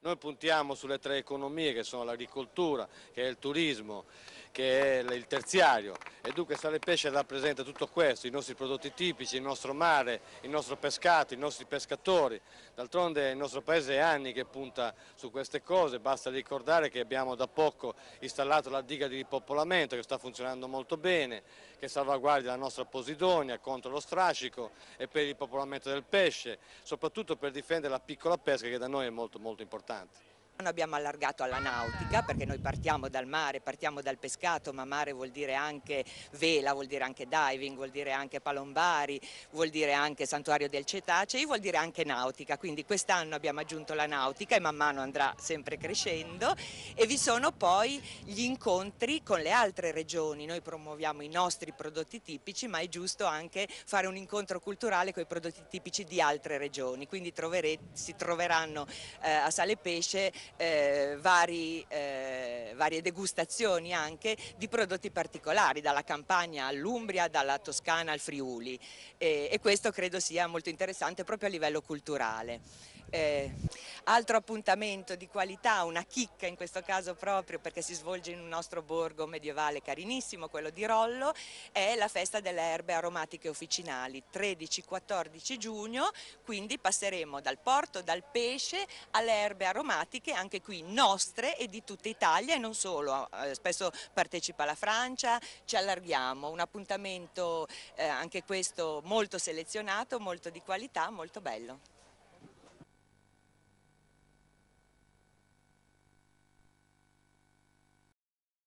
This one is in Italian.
Noi puntiamo sulle tre economie che sono l'agricoltura, che è il turismo che è il terziario e dunque Sale Pesce rappresenta tutto questo, i nostri prodotti tipici, il nostro mare, il nostro pescato, i nostri pescatori. D'altronde il nostro paese è anni che punta su queste cose, basta ricordare che abbiamo da poco installato la diga di ripopolamento che sta funzionando molto bene, che salvaguardia la nostra Posidonia contro lo strascico e per il ripopolamento del pesce, soprattutto per difendere la piccola pesca che da noi è molto molto importante. Abbiamo allargato alla nautica perché noi partiamo dal mare, partiamo dal pescato, ma mare vuol dire anche vela, vuol dire anche diving, vuol dire anche palombari, vuol dire anche santuario del cetaceo, vuol dire anche nautica. Quindi quest'anno abbiamo aggiunto la nautica e man mano andrà sempre crescendo e vi sono poi gli incontri con le altre regioni. Noi promuoviamo i nostri prodotti tipici, ma è giusto anche fare un incontro culturale con i prodotti tipici di altre regioni. Quindi si troveranno eh, a Sale Pesce eh, vari, eh, varie degustazioni anche di prodotti particolari, dalla Campania all'Umbria, dalla Toscana al Friuli e, e questo credo sia molto interessante proprio a livello culturale eh, altro appuntamento di qualità, una chicca in questo caso proprio perché si svolge in un nostro borgo medievale carinissimo, quello di Rollo, è la festa delle erbe aromatiche officinali, 13-14 giugno, quindi passeremo dal porto, dal pesce alle erbe aromatiche, anche qui nostre e di tutta Italia e non solo, eh, spesso partecipa la Francia, ci allarghiamo, un appuntamento eh, anche questo molto selezionato, molto di qualità, molto bello.